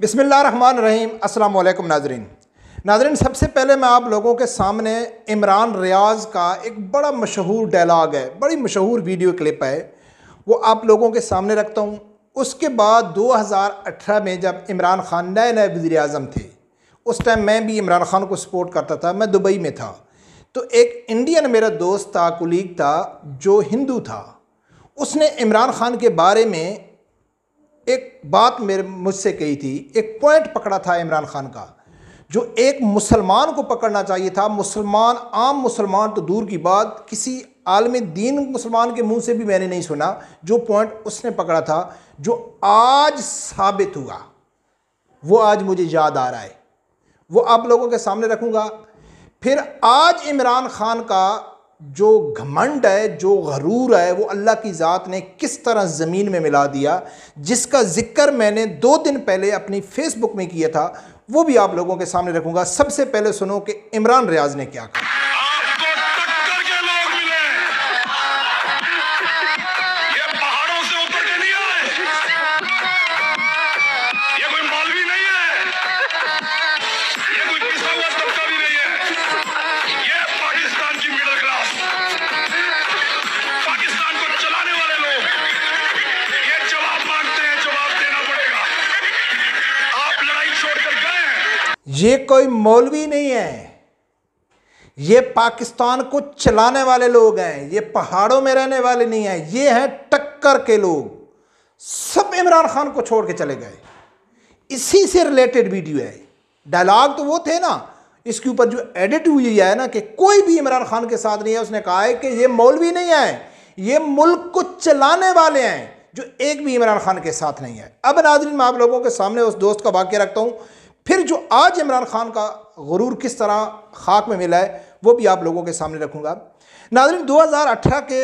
बिसमिल्ल run रहीम अल्लाम नाजरीन नाजरीन सबसे पहले मैं आप लोगों के सामने इमरान रियाज का एक बड़ा मशहूर डायलाग है बड़ी मशहूर वीडियो क्लिप है वो आप लोगों के सामने रखता हूँ उसके बाद 2018 में जब इमरान खान नए नए वज़ी अजम थे उस टाइम मैं भी इमरान खान को सपोर्ट करता था मैं दुबई में था तो एक इंडियन मेरा दोस्त था कुलीग था जो हिंदू था उसने इमरान खान के बारे में एक बात मेरे मुझसे कही थी एक पॉइंट पकड़ा था इमरान खान का जो एक मुसलमान को पकड़ना चाहिए था मुसलमान आम मुसलमान तो दूर की बात किसी आलम दीन मुसलमान के मुंह से भी मैंने नहीं सुना जो पॉइंट उसने पकड़ा था जो आज साबित हुआ वो आज मुझे याद आ रहा है वो आप लोगों के सामने रखूँगा फिर आज इमरान खान का जो घमंड है जो गरूर है वो अल्लाह की ज़ात ने किस तरह ज़मीन में मिला दिया जिसका ज़िक्र मैंने दो दिन पहले अपनी फ़ेसबुक में किया था वो भी आप लोगों के सामने रखूँगा सबसे पहले सुनो कि इमरान रियाज ने क्या कहा ये कोई मौलवी नहीं है ये पाकिस्तान को चलाने वाले लोग हैं ये पहाड़ों में रहने वाले नहीं हैं ये हैं टक्कर के लोग सब इमरान खान को छोड़ के चले गए इसी से रिलेटेड वीडियो है डायलॉग तो वो थे ना इसके ऊपर जो एडिट हुई है ना कि कोई भी इमरान खान के साथ नहीं है उसने कहा है कि ये मौलवी नहीं है ये मुल्क को चलाने वाले हैं जो एक भी इमरान खान के साथ नहीं है अब नाजरीन मैं आप लोगों के सामने उस दोस्त का वाक्य रखता हूँ फिर जो आज इमरान खान का गुरूर किस तरह खाक में मिला है वो भी आप लोगों के सामने रखूँगा नाजरीन 2018 के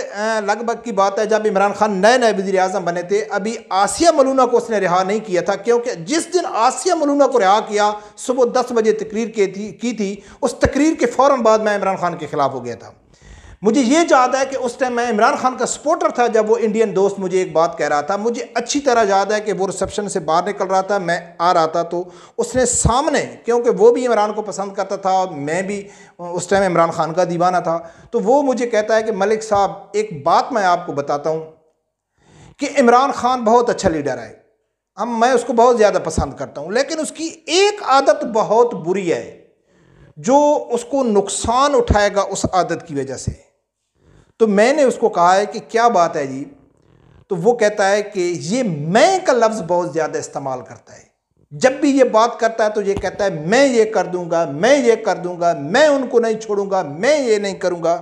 लगभग की बात है जब इमरान खान नए नए वजी अजम बने थे अभी आसिया मलूना को उसने रिहा नहीं किया था क्योंकि जिस दिन आसिया मलूना को रिहा किया सुबह 10 बजे तकरीर की थी की थी उस तकरीर के फ़ौर बाद मैं इमरान खान के ख़िलाफ़ हो गया था मुझे ये याद है कि उस टाइम मैं इमरान खान का सपोर्टर था जब वो इंडियन दोस्त मुझे एक बात कह रहा था मुझे अच्छी तरह याद है कि वो रिसेप्शन से बाहर निकल रहा था मैं आ रहा था तो उसने सामने क्योंकि वो भी इमरान को पसंद करता था और मैं भी उस टाइम इमरान खान का दीवाना था तो वो मुझे कहता है कि मलिक साहब एक बात मैं आपको बताता हूँ कि इमरान खान बहुत अच्छा लीडर है हम मैं उसको बहुत ज़्यादा पसंद करता हूँ लेकिन उसकी एक आदत बहुत बुरी है जो उसको नुकसान उठाएगा उस आदत की वजह से तो मैंने उसको कहा है कि क्या बात है जी तो वो कहता है कि ये मैं का लफ्ज़ बहुत ज़्यादा इस्तेमाल करता है जब भी ये बात करता है तो ये कहता है मैं ये कर दूंगा मैं ये कर दूंगा मैं उनको नहीं छोड़ूंगा मैं ये नहीं करूंगा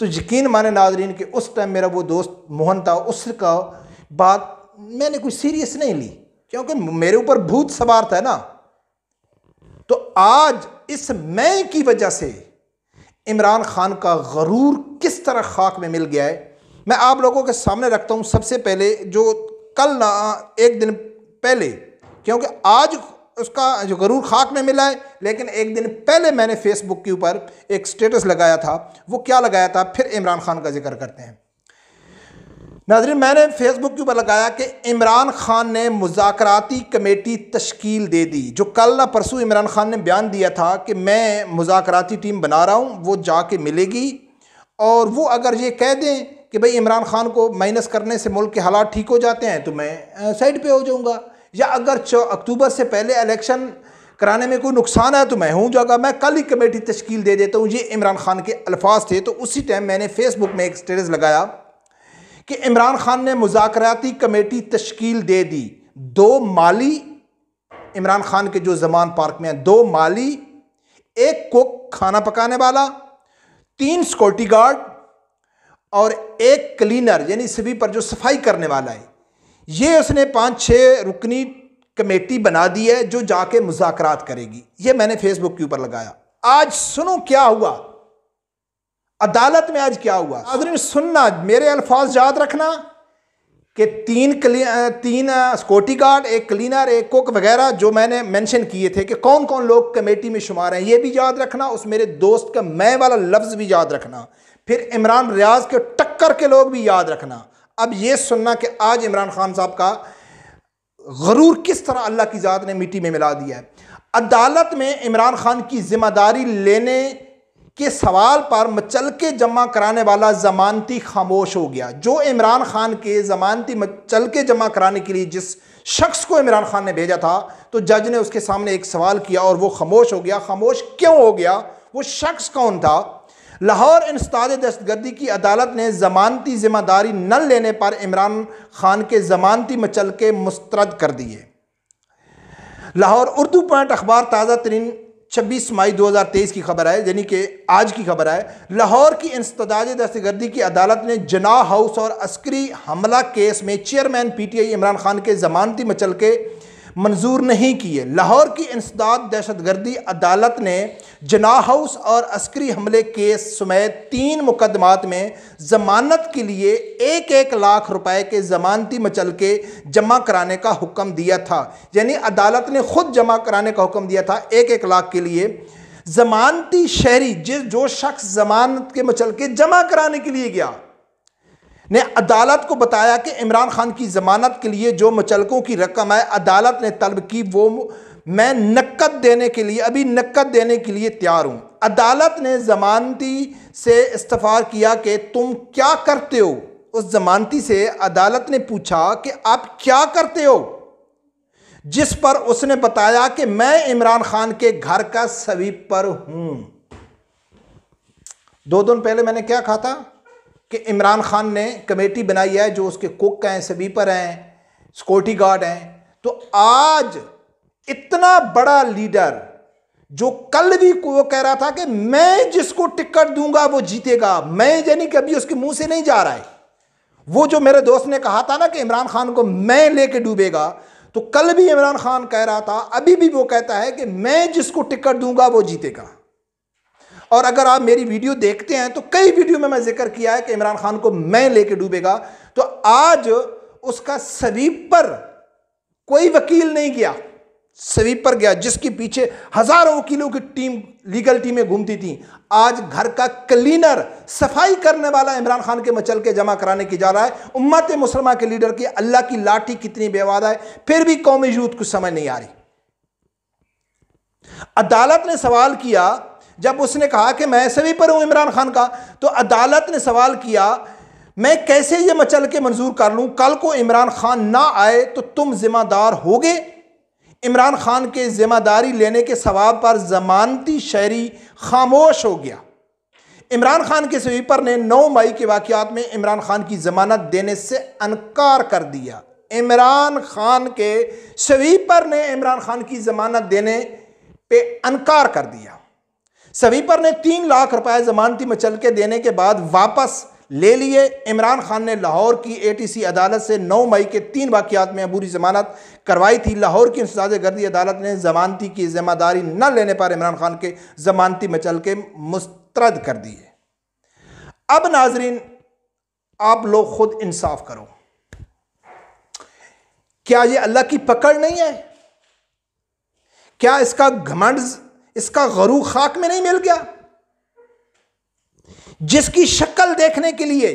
तो यकीन माने नाजरीन कि उस टाइम मेरा वो दोस्त मोहन था उसका बात मैंने कुछ सीरियस नहीं ली क्योंकि मेरे ऊपर भूत सवार था ना तो आज इस मैं की वजह से इमरान खान का गरूर किस तरह खाक में मिल गया है मैं आप लोगों के सामने रखता हूँ सबसे पहले जो कल ना एक दिन पहले क्योंकि आज उसका जो गरूर खाक में मिला है लेकिन एक दिन पहले मैंने फेसबुक के ऊपर एक स्टेटस लगाया था वो क्या लगाया था फिर इमरान खान का जिक्र करते हैं नाजरीन मैंने फेसबुक के ऊपर लगाया कि इमरान खान ने मुजाकराती कमेटी तश्कील दे दी जो कल ना परसों इमरान खान ने बयान दिया था कि मैं मुजाकराती टीम बना रहा हूँ वो जाके मिलेगी और वो अगर ये कह दें कि भाई इमरान खान को माइनस करने से मुल्क के हालात ठीक हो जाते हैं तो मैं साइड पे हो जाऊँगा या अगर अक्टूबर से पहले इलेक्शन कराने में कोई नुकसान है तो मैं हूँ जो अगर मैं कल ही कमेटी तश्कील दे देता हूँ ये इमरान खान के अल्फाज थे तो उसी टाइम मैंने फेसबुक में एक स्टेटस लगाया कि इमरान खान ने मुजाकराती कमेटी तश्कील दे दी दो माली इमरान खान के जो जमान पार्क में हैं दो माली एक कुक खाना पकाने वाला तीन सिक्योरिटी गार्ड और एक क्लीनर यानी सभी पर जो सफाई करने वाला है ये उसने पाँच छः रुकनी कमेटी बना दी है जो जाके मुजाकरात करेगी ये मैंने फेसबुक के ऊपर लगाया आज सुनो क्या हुआ अदालत में आज क्या हुआ नाजरीन सुनना मेरे अल्फाज याद रखना कि तीन क्ली तीन सिक्योरिटी गार्ड एक क्लीनर एक कुक वगैरह जो मैंने मेंशन किए थे कि कौन कौन लोग कमेटी में शुमार हैं ये भी याद रखना उस मेरे दोस्त का मैं वाला लफ्ज़ भी याद रखना फिर इमरान रियाज के टक्कर के लोग भी याद रखना अब ये सुनना कि आज इमरान खान साहब का गरूर किस तरह अल्लाह की ज़ात ने मिट्टी में मिला दिया है अदालत में इमरान खान की ज़िम्मेदारी लेने के सवाल पर मचल के जमा कराने वाला जमानती खामोश हो गया जो इमरान खान के जमानती मचल के जमा कराने के लिए जिस शख्स को इमरान खान ने भेजा था तो जज ने उसके सामने एक सवाल किया और वो खामोश हो गया खामोश क्यों हो गया वो शख्स कौन था लाहौर इंसदाद दहशतगर्दी की अदालत ने जमानती जिम्मेदारी न लेने पर इमरान खान के जमानती मचलके मुस्तरद कर दिए लाहौर उर्दू पॉइंट अखबार ताज़ा तरीन 26 मई 2023 की खबर है यानी कि आज की खबर है लाहौर की इंसदाज गर्दी की अदालत ने जना हाउस और अस्करी हमला केस में चेयरमैन पीटीआई इमरान खान के जमानती मचल के मंजूर नहीं किए लाहौर की इंसदाद दहशत गर्दी अदालत ने जना हाउस और अस्करी हमले केस समेत तीन मुकदमात में जमानत के लिए एक एक लाख रुपए के जमानती मचल के जमा कराने का हुक्म दिया था यानी अदालत ने खुद जमा कराने का हुक्म दिया था एक एक लाख के लिए जमानती शहरी जिस जो शख्स जमानत के मचल के जमा कराने के लिए गया ने अदालत को बताया कि इमरान खान की ज़मानत के लिए जो मुचलकों की रकम है अदालत ने तलब की वो मैं नकद देने के लिए अभी नकद देने के लिए तैयार हूँ अदालत ने ज़मानती से इस्तफ़ार किया कि तुम क्या करते हो उस ज़मानती से अदालत ने पूछा कि आप क्या करते हो जिस पर उसने बताया कि मैं इमरान खान के घर का सभी पर हूं दो दिन पहले मैंने क्या कहा था कि इमरान खान ने कमेटी बनाई है जो उसके कुक हैं स्वीपर हैं सिक्योरिटी गार्ड हैं तो आज इतना बड़ा लीडर जो कल भी वो कह रहा था कि मैं जिसको टिकट दूंगा वो जीतेगा मैं यानी कि अभी उसके मुंह से नहीं जा रहा है वो जो मेरे दोस्त ने कहा था ना कि इमरान खान को मैं लेके डूबेगा तो कल भी इमरान खान कह रहा था अभी भी वो कहता है कि मैं जिसको टिकट दूंगा वो जीतेगा और अगर आप मेरी वीडियो देखते हैं तो कई वीडियो में मैं जिक्र किया है कि इमरान खान को मैं लेके डूबेगा तो आज उसका सवीप पर कोई वकील नहीं गया सवीप पर गया जिसके पीछे हजारों वकीलों की टीम लीगल टीमें घूमती थी आज घर का क्लीनर सफाई करने वाला इमरान खान के मचल के जमा कराने की जा रहा है उम्मत मुसलमान के लीडर की अल्लाह की लाठी कितनी बेवादा है फिर भी कौमी यूथ कुछ समझ नहीं आ रही अदालत ने सवाल किया जब उसने कहा कि मैं सभी पर हूँ इमरान खान का तो अदालत ने सवाल किया मैं कैसे ये मचल के मंजूर कर लूँ कल को इमरान खान ना आए तो तुम ज़िम्मेदार होगे इमरान खान के ज़िम्मेदारी लेने के सवाब पर ज़मानती शहरी खामोश हो गया इमरान खान के स्वीपर ने 9 मई के वाकियात में इमरान खान की ज़मानत देने से अनकार कर दिया इमरान खान के स्वीपर ने इमरान खान की ज़मानत देने पे अनकार कर दिया सभी पर ने तीन लाख रुपए जमानती में चल के देने के बाद वापस ले लिए इमरान खान ने लाहौर की एटीसी अदालत से 9 मई के तीन वाकियात में अबूरी ज़मानत करवाई थी लाहौर की इंसाज गर्दी अदालत ने जमानती की जिम्मेदारी न लेने पर इमरान खान के जमानती में चल के मुस्तरद कर दिए अब नाजरीन आप लोग खुद इंसाफ करो क्या ये अल्लाह की पकड़ नहीं है क्या इसका घमंड इसका गरू खाक में नहीं मिल गया जिसकी शक्ल देखने के लिए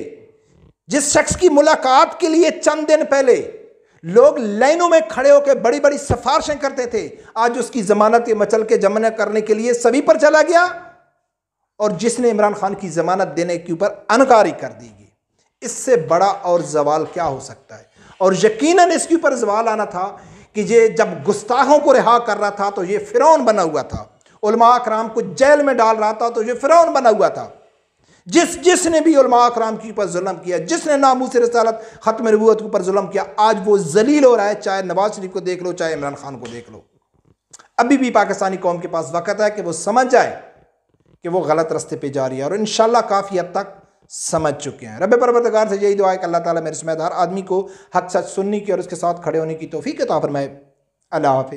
जिस शख्स की मुलाकात के लिए चंद दिन पहले लोग लाइनों में खड़े होकर बड़ी बड़ी सिफारशें करते थे आज उसकी जमानत मचल के जमना करने के लिए सभी पर चला गया और जिसने इमरान खान की जमानत देने के ऊपर अनकारी कर दी गई इससे बड़ा और जवाल क्या हो सकता है और यकीनन इसके ऊपर जवाल आना था कि ये जब गुस्ताखों को रिहा कर रहा था तो ये फिरौन बना हुआ था उलमा कराम को जेल में डाल रहा था तो ये फ़िरौन बना हुआ था जिस जिसने भी उलमा कराम के ऊपर जुल्म किया जिसने नामूस रसालत ख़त्म रबूत के ऊपर जुल्म किया आज वो जलील हो रहा है चाहे नवाज शरीफ को देख लो चाहे इमरान खान को देख लो अभी भी पाकिस्तानी कौम के पास वक़्त है कि वो समझ जाए कि वो गलत रस्ते पर जा रही है और इन काफ़ी हद तक समझ चुके हैं रब परवरदगार से यही दुआ है कि अल्लाह ताला मेरे हर आदमी को हक सच सुनने की और उसके साथ खड़े होने की तोफ़ी के तौर पर मैं अल्लाह हाफि